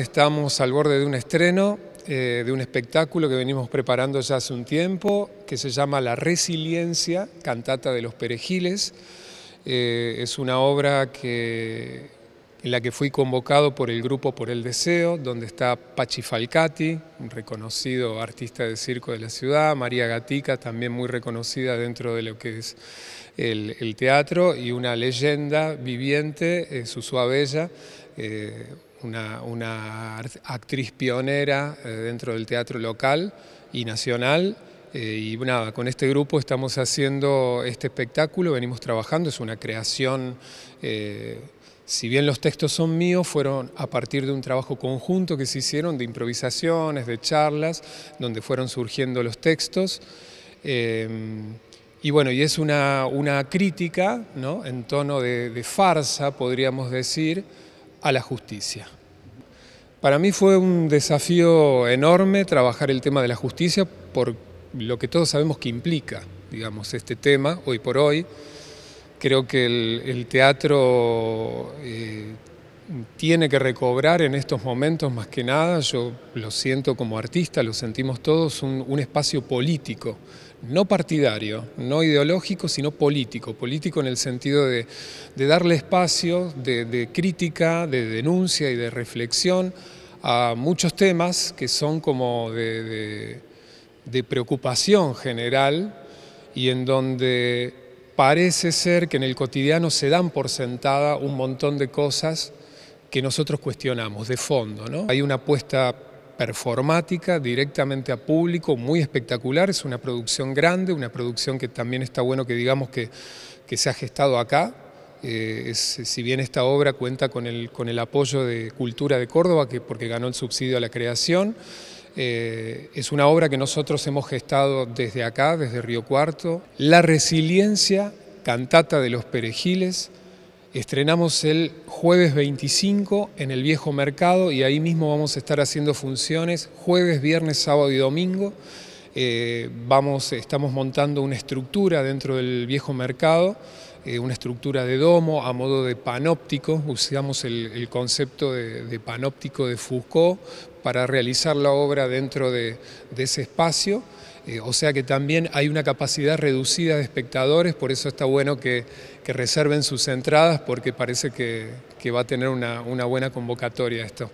Estamos al borde de un estreno eh, de un espectáculo que venimos preparando ya hace un tiempo, que se llama La Resiliencia, Cantata de los Perejiles. Eh, es una obra que, en la que fui convocado por el grupo Por el Deseo, donde está Pachi Falcati, un reconocido artista de circo de la ciudad, María Gatica, también muy reconocida dentro de lo que es el, teatro, y una leyenda viviente, su eh, Susua Bella, una, actriz pionera eh, dentro del teatro local y nacional. Eh, y nada, con este grupo estamos haciendo este espectáculo, venimos trabajando, es una creación, eh, si bien los textos son míos, fueron a partir de un trabajo conjunto que se hicieron de improvisaciones, de charlas, donde fueron surgiendo los textos. Em, y bueno, y es una, una crítica, ¿no? en tono de farsa, podríamos decir, a la justicia. Para mí fue un desafío enorme trabajar el tema de la justicia por lo que todos sabemos que implica, digamos, este tema hoy por hoy. Creo que el, teatro eh, tiene que recobrar en estos momentos más que nada, yo lo siento como artista, lo sentimos todos, un espacio político no partidario, no ideológico, sino político. Político en el sentido de, darle espacio de, crítica, de denuncia y de reflexión a muchos temas que son como de, preocupación general y en donde parece ser que en el cotidiano se dan por sentada un montón de cosas que nosotros cuestionamos de fondo. ¿no? Hay una apuesta performática directamente a público, muy espectacular, es una producción grande, una producción que también está bueno que digamos que, que se ha gestado acá. Eh, si bien esta obra cuenta con el, con el apoyo de Cultura de Córdoba, que, porque ganó el subsidio a la creación, eh, es una obra que nosotros hemos gestado desde acá, desde Río Cuarto. La resiliencia, cantata de los perejiles, Estrenamos el jueves 25 en el Viejo Mercado y ahí mismo vamos a estar haciendo funciones jueves, viernes, sábado y domingo. Eh, vamos, estamos montando una estructura dentro del viejo mercado, eh, una estructura de domo a modo de panóptico, usamos el, concepto de, panóptico de Foucault para realizar la obra dentro de, ese espacio, eh, o sea que también hay una capacidad reducida de espectadores, por eso está bueno que, reserven sus entradas porque parece que, va a tener una, una buena convocatoria esto.